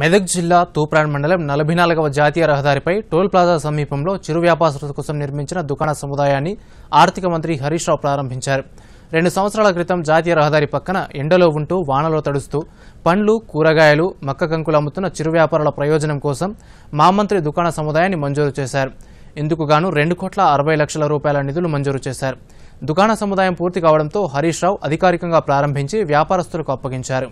మెదక్ జిల్లా తూప్రాన్ మండలం నలభై నాలుగవ జాతీయ రహదారిపై టోల్ ప్లాజా సమీపంలో చిరు వ్యాపారుల కోసం నిర్మించిన దుకాణ సముదాయాన్ని ఆర్థిక మంత్రి హరీష్ రావు ప్రారంభించారు రెండు సంవత్సరాల క్రితం జాతీయ రహదారి పక్కన ఎండలో ఉంటూ వానలో తడుస్తూ పండ్లు కూరగాయలు మక్క కంకులు అమ్ముతున్న చిరు వ్యాపారుల ప్రయోజనం కోసం మామంత్రి దుకాణ సముదాయాన్ని మంజూరు చేశారు ఇందుకు గాను రెండు కోట్ల అరవై లక్షల రూపాయల నిధులు మంజూరు చేశారు దుకాణ సముదాయం పూర్తి కావడంతో హరీష్ రావు అధికారికంగా ప్రారంభించి వ్యాపారస్తులకు అప్పగించారు